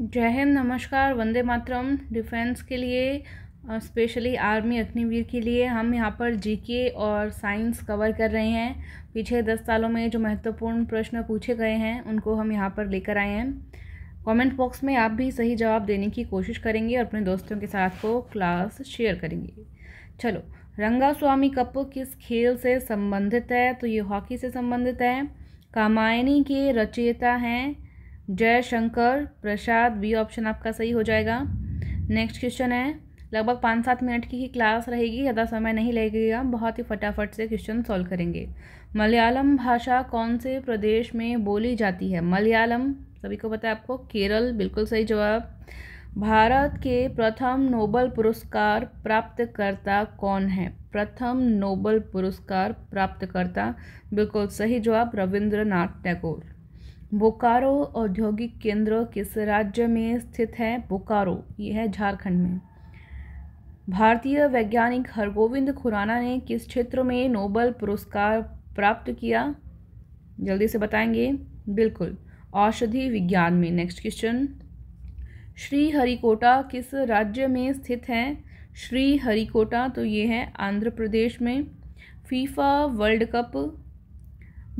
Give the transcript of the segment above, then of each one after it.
जय हिंद नमस्कार वंदे मातरम डिफेंस के लिए स्पेशली आर्मी अग्निवीर के लिए हम यहाँ पर जीके और साइंस कवर कर रहे हैं पिछले दस सालों में जो महत्वपूर्ण प्रश्न पूछे गए हैं उनको हम यहाँ पर लेकर आए हैं कमेंट बॉक्स में आप भी सही जवाब देने की कोशिश करेंगे और अपने दोस्तों के साथ को क्लास शेयर करेंगे चलो रंगा स्वामी कप किस खेल से संबंधित है तो ये हॉकी से संबंधित है कामायनी के रचयिता हैं जयशंकर प्रसाद बी ऑप्शन आपका सही हो जाएगा नेक्स्ट क्वेश्चन है लगभग पाँच सात मिनट की ही क्लास रहेगी ज़्यादा समय नहीं लगेगा बहुत ही फटाफट से क्वेश्चन सॉल्व करेंगे मलयालम भाषा कौन से प्रदेश में बोली जाती है मलयालम सभी को पता है आपको केरल बिल्कुल सही जवाब भारत के प्रथम नोबल पुरस्कार प्राप्तकर्ता कौन है प्रथम नोबल पुरस्कार प्राप्तकर्ता बिल्कुल सही जवाब रविंद्रनाथ टैगोर बोकारो औद्योगिक केंद्र किस राज्य में स्थित है बोकारो ये है झारखंड में भारतीय वैज्ञानिक हरगोविंद खुराना ने किस क्षेत्र में नोबल पुरस्कार प्राप्त किया जल्दी से बताएंगे बिल्कुल औषधि विज्ञान में नेक्स्ट क्वेश्चन श्री हरिकोटा किस राज्य में स्थित है श्री हरिकोटा तो ये है आंध्र प्रदेश में फीफा वर्ल्ड कप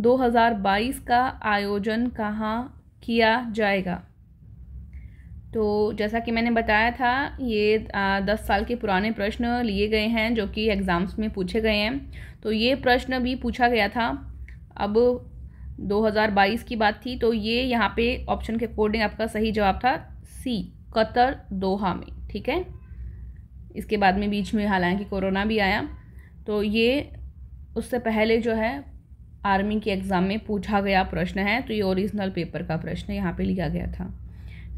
2022 का आयोजन कहाँ किया जाएगा तो जैसा कि मैंने बताया था ये दस साल के पुराने प्रश्न लिए गए हैं जो कि एग्ज़ाम्स में पूछे गए हैं तो ये प्रश्न भी पूछा गया था अब 2022 की बात थी तो ये यहाँ पे ऑप्शन के अकॉर्डिंग आपका सही जवाब था सी कतर दोहा में ठीक है इसके बाद में बीच में हालांकि कोरोना भी आया तो ये उससे पहले जो है आर्मी के एग्ज़ाम में पूछा गया प्रश्न है तो ये ओरिजिनल पेपर का प्रश्न यहाँ पे लिया गया था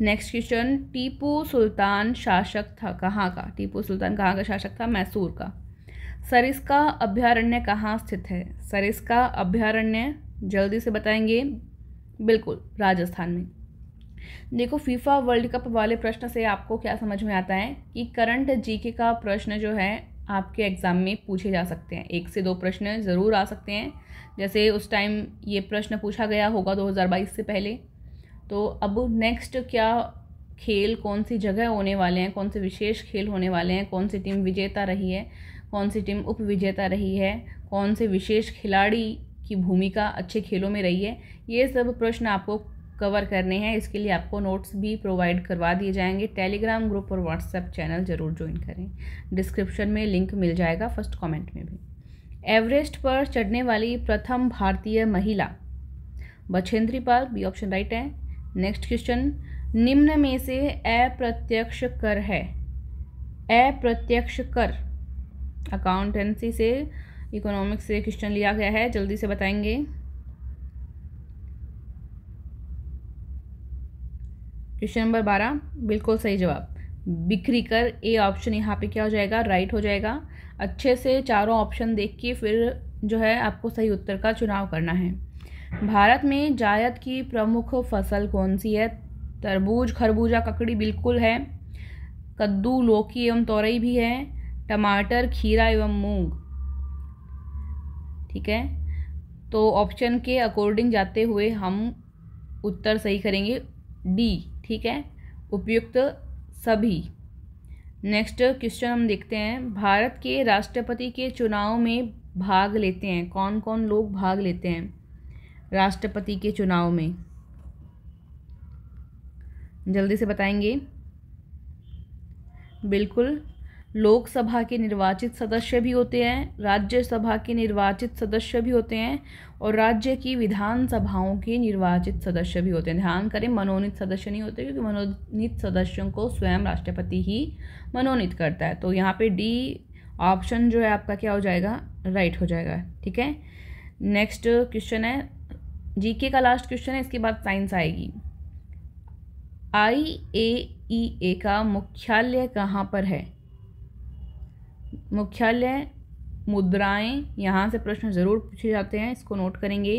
नेक्स्ट क्वेश्चन टीपू सुल्तान शासक था कहाँ का टीपू सुल्तान कहाँ का शासक था मैसूर का सरिस का अभ्यारण्य कहाँ स्थित है सरिस्का अभ्यारण्य जल्दी से बताएंगे बिल्कुल राजस्थान में देखो फीफा वर्ल्ड कप वाले प्रश्न से आपको क्या समझ में आता है कि करंट जीके का प्रश्न जो है आपके एग्ज़ाम में पूछे जा सकते हैं एक से दो प्रश्न ज़रूर आ सकते हैं जैसे उस टाइम ये प्रश्न पूछा गया होगा 2022 से पहले तो अब नेक्स्ट क्या खेल कौन सी जगह होने वाले हैं कौन से विशेष खेल होने वाले हैं कौन सी टीम विजेता रही है कौन सी टीम उप विजेता रही है कौन से विशेष खिलाड़ी की भूमिका अच्छे खेलों में रही है ये सब प्रश्न आपको कवर करने हैं इसके लिए आपको नोट्स भी प्रोवाइड करवा दिए जाएंगे टेलीग्राम ग्रुप और व्हाट्सएप चैनल ज़रूर ज्वाइन करें डिस्क्रिप्शन में लिंक मिल जाएगा फर्स्ट कमेंट में भी एवरेस्ट पर चढ़ने वाली प्रथम भारतीय महिला Bachendri Pal B option right है नेक्स्ट क्वेश्चन निम्न में से अप्रत्यक्ष कर है अप्रत्यक्ष कर अकाउंटेंसी से इकोनॉमिक्स से क्वेश्चन लिया गया है जल्दी से बताएंगे क्वेश्चन नंबर बारह बिल्कुल सही जवाब बिखरी कर ए ऑप्शन यहाँ पे क्या हो जाएगा राइट हो जाएगा अच्छे से चारों ऑप्शन देख के फिर जो है आपको सही उत्तर का चुनाव करना है भारत में जायद की प्रमुख फसल कौन सी है तरबूज खरबूजा ककड़ी बिल्कुल है कद्दू लौकी एवं तोरई भी है टमाटर खीरा एवं मूंग ठीक है तो ऑप्शन के अकॉर्डिंग जाते हुए हम उत्तर सही करेंगे डी ठीक है उपयुक्त सभी नेक्स्ट क्वेश्चन हम देखते हैं भारत के राष्ट्रपति के चुनाव में भाग लेते हैं कौन कौन लोग भाग लेते हैं राष्ट्रपति के चुनाव में जल्दी से बताएंगे बिल्कुल लोकसभा के निर्वाचित सदस्य भी होते हैं राज्यसभा के निर्वाचित सदस्य भी होते हैं और राज्य की विधानसभाओं के निर्वाचित सदस्य भी होते हैं ध्यान करें मनोनीत सदस्य नहीं होते क्योंकि मनोनीत सदस्यों को स्वयं राष्ट्रपति ही मनोनीत करता है तो यहाँ पे डी ऑप्शन जो है आपका क्या हो जाएगा राइट हो जाएगा ठीक है नेक्स्ट क्वेश्चन है जीके का लास्ट क्वेश्चन है इसके बाद साइंस आएगी आई ए ई ए का मुख्यालय कहाँ पर है मुख्यालय मुद्राएं यहाँ से प्रश्न ज़रूर पूछे जाते हैं इसको नोट करेंगे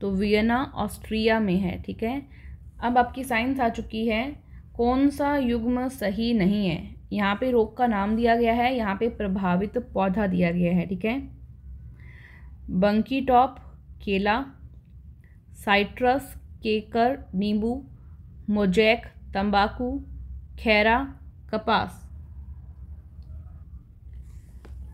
तो वियना ऑस्ट्रिया में है ठीक है अब आपकी साइंस आ चुकी है कौन सा युग्म सही नहीं है यहाँ पे रोग का नाम दिया गया है यहाँ पे प्रभावित पौधा दिया गया है ठीक है बंकी टॉप केला साइट्रस केकर नींबू मोजैक तंबाकू खैरा कपास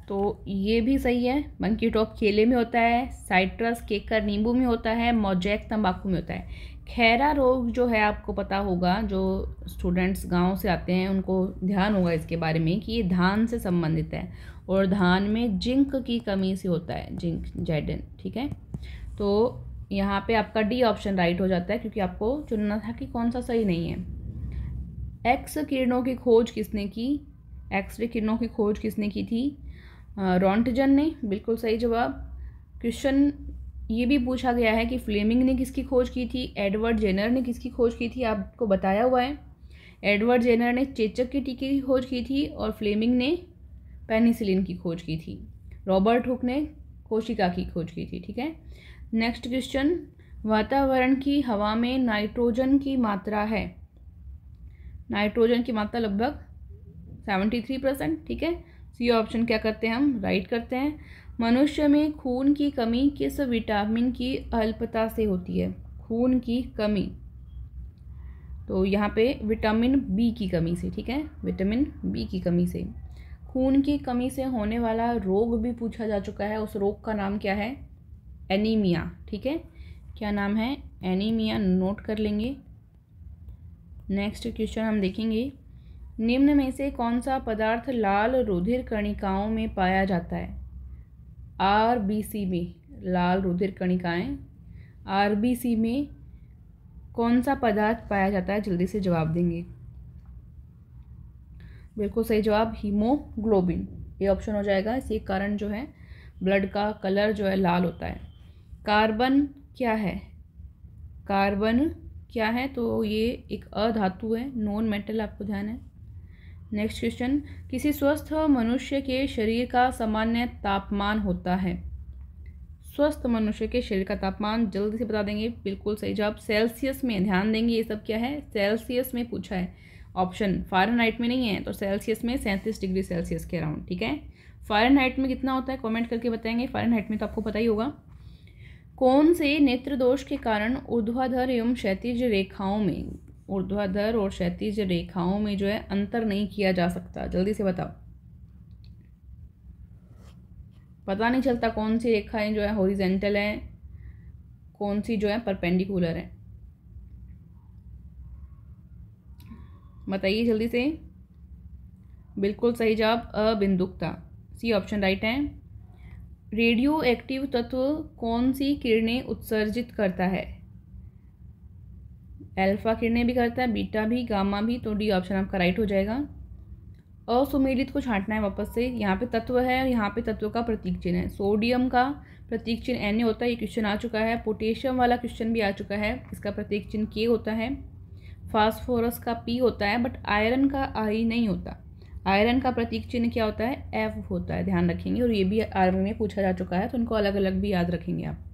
तो ये भी सही है मंकी टॉप केले में होता है साइट्रस केकर नींबू में होता है मोजैक तंबाकू में होता है खैरा रोग जो है आपको पता होगा जो स्टूडेंट्स गांव से आते हैं उनको ध्यान होगा इसके बारे में कि ये धान से संबंधित है और धान में जिंक की कमी से होता है जिंक जेडन ठीक है तो यहाँ पे आपका डी ऑप्शन राइट हो जाता है क्योंकि आपको चुनना था कि कौन सा सही नहीं है एक्स किरणों की खोज किसने की एक्सरे किरणों की खोज किसने की थी रॉन्टजन ने बिल्कुल सही जवाब क्वेश्चन ये भी पूछा गया है कि फ्लेमिंग ने किसकी खोज की थी एडवर्ड जेनर ने किसकी खोज की थी आपको बताया हुआ है एडवर्ड जेनर ने चेचक के टीके की खोज की थी और फ्लेमिंग ने पेनिसिलिन की खोज की थी रॉबर्ट हुक ने कोशिका की खोज की थी ठीक है नेक्स्ट क्वेश्चन वातावरण की हवा में नाइट्रोजन की मात्रा है नाइट्रोजन की मात्रा लगभग सेवेंटी थ्री परसेंट ठीक है सी ऑप्शन क्या करते हैं हम राइट करते हैं मनुष्य में खून की कमी किस विटामिन की अल्पता से होती है खून की कमी तो यहाँ पे विटामिन बी की कमी से ठीक है विटामिन बी की कमी से खून की कमी से होने वाला रोग भी पूछा जा चुका है उस रोग का नाम क्या है एनीमिया ठीक है क्या नाम है एनीमिया नोट कर लेंगे नेक्स्ट क्वेश्चन हम देखेंगे निम्न में से कौन सा पदार्थ लाल रुधिर कणिकाओं में पाया जाता है आर बी सी में लाल रुधिर कणिकाएं आर बी सी में कौन सा पदार्थ पाया जाता है जल्दी से जवाब देंगे बिल्कुल सही जवाब हीमोग्लोबिन ये ऑप्शन हो जाएगा इसी कारण जो है ब्लड का कलर जो है लाल होता है कार्बन क्या है कार्बन क्या है तो ये एक अधातु है नॉन मेटल आपको ध्यान है नेक्स्ट क्वेश्चन किसी स्वस्थ मनुष्य के शरीर का सामान्य तापमान होता है स्वस्थ मनुष्य के शरीर का तापमान जल्दी से बता देंगे बिल्कुल सही जवाब सेल्सियस में ध्यान देंगे ये सब क्या है सेल्सियस में पूछा है ऑप्शन फारनहाइट में नहीं है तो सेल्सियस में सैंतीस डिग्री सेल्सियस के अराउंड ठीक है फारनहाइट में कितना होता है कमेंट करके बताएंगे फारनहाइट में तो आपको पता ही होगा कौन से नेत्र दोष के कारण ऊर्ध्वाधर एवं क्षैतिज रेखाओं में ऊर्ध्वाधर और क्षैतिज रेखाओं में जो है अंतर नहीं किया जा सकता जल्दी से बताओ पता नहीं चलता कौन सी रेखाएं जो है हॉरिजेंटल है कौन सी जो है परपेंडिकुलर है बताइए जल्दी से बिल्कुल सही जवाब अबिंदुकता सी ऑप्शन राइट है रेडियो एक्टिव तत्व कौन सी किरणें उत्सर्जित करता है अल्फ़ा किरणें भी करता है बीटा भी गामा भी तो डी ऑप्शन आपका राइट हो जाएगा असुमेलित को छांटना है वापस से यहाँ पे तत्व है और यहाँ पे तत्व का प्रतीक चिन्ह है सोडियम का प्रतीक चिन्ह एन होता है ये क्वेश्चन आ चुका है पोटेशियम वाला क्वेश्चन भी आ चुका है इसका प्रतीक चिन्ह के होता है फास्फोरस का पी होता है बट आयरन का आई नहीं होता आयरन का प्रतीक चिन्ह क्या होता है एफ होता है ध्यान रखेंगे और ये भी आर्मी में पूछा जा चुका है तो उनको अलग अलग भी याद रखेंगे आप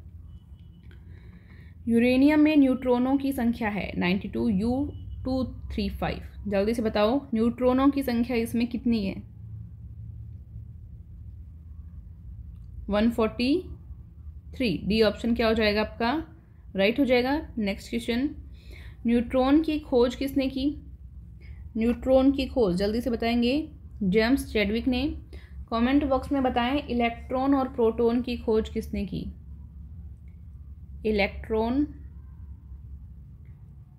यूरेनियम में न्यूट्रॉनों की संख्या है 92 यू टू थ्री फाइव जल्दी से बताओ न्यूट्रॉनों की संख्या इसमें कितनी है 143 डी ऑप्शन क्या हो जाएगा आपका राइट हो जाएगा नेक्स्ट क्वेश्चन न्यूट्रॉन की खोज किसने की न्यूट्रॉन की खोज जल्दी से बताएंगे जेम्स चेडविक ने कमेंट बॉक्स में बताएं इलेक्ट्रॉन और प्रोटॉन की खोज किसने की इलेक्ट्रॉन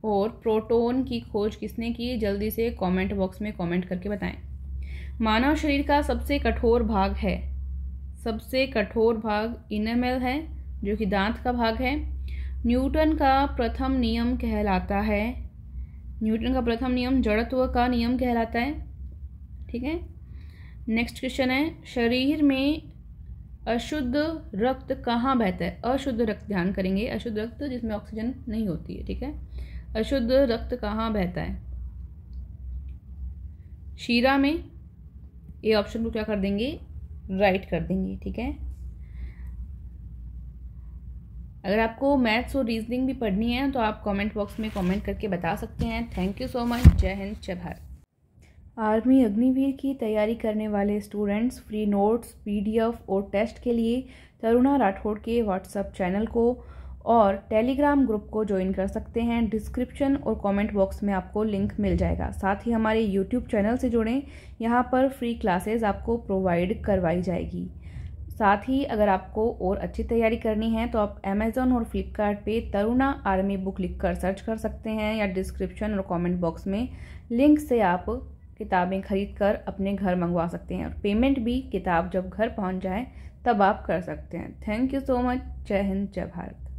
और प्रोटॉन की खोज किसने की जल्दी से कमेंट बॉक्स में कमेंट करके बताएं मानव शरीर का सबसे कठोर भाग है सबसे कठोर भाग इनमेल है जो कि दांत का भाग है न्यूटन का प्रथम नियम कहलाता है न्यूटन का प्रथम नियम जड़त्व का नियम कहलाता है ठीक है नेक्स्ट क्वेश्चन है शरीर में अशुद्ध रक्त कहाँ बहता है अशुद्ध रक्त ध्यान करेंगे अशुद्ध रक्त जिसमें ऑक्सीजन नहीं होती है ठीक है अशुद्ध रक्त कहाँ बहता है शीरा में ये ऑप्शन को क्या कर देंगे राइट कर देंगे ठीक है अगर आपको मैथ्स और रीजनिंग भी पढ़नी है तो आप कमेंट बॉक्स में कमेंट करके बता सकते हैं थैंक यू सो मच जय हिंद जय भारत आर्मी अग्निवीर की तैयारी करने वाले स्टूडेंट्स फ्री नोट्स पीडीएफ और टेस्ट के लिए तरुणा राठौड़ के व्हाट्सएप चैनल को और टेलीग्राम ग्रुप को ज्वाइन कर सकते हैं डिस्क्रिप्शन और कमेंट बॉक्स में आपको लिंक मिल जाएगा साथ ही हमारे यूट्यूब चैनल से जुड़ें यहाँ पर फ्री क्लासेस आपको प्रोवाइड करवाई जाएगी साथ ही अगर आपको और अच्छी तैयारी करनी है तो आप अमेज़ोन और फ्लिपकार्ट पे तरुणा आर्मी बुक लिखकर सर्च कर सकते हैं या डिस्क्रिप्शन और कमेंट बॉक्स में लिंक से आप किताबें खरीद कर अपने घर मंगवा सकते हैं और पेमेंट भी किताब जब घर पहुंच जाए तब आप कर सकते हैं थैंक यू सो मच जय हिंद जय भारत